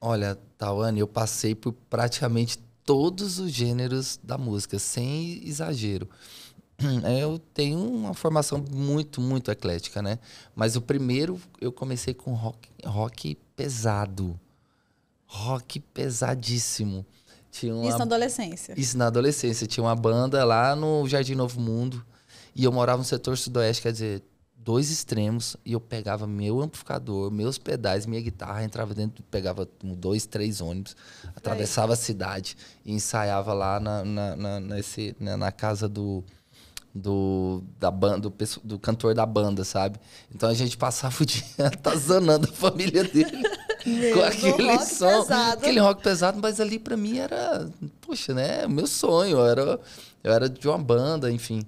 Olha, Tawane, eu passei por praticamente todos os gêneros da música, sem exagero. É, eu tenho uma formação muito, muito eclética, né? Mas o primeiro eu comecei com rock, rock pesado. Rock pesadíssimo. Tinha uma... Isso na adolescência. Isso na adolescência. Tinha uma banda lá no Jardim Novo Mundo. E eu morava no setor sudoeste, quer dizer, dois extremos e eu pegava meu amplificador, meus pedais, minha guitarra, entrava dentro, pegava dois, três ônibus, atravessava a cidade e ensaiava lá na, na, na nesse, na, na, casa do, do, da banda, do, do, cantor da banda, sabe? Então a gente passava o dia atazanando a família dele. com aquele rock som, pesado. aquele rock pesado, mas ali para mim era, poxa, né, meu sonho, eu era eu era de uma banda, enfim.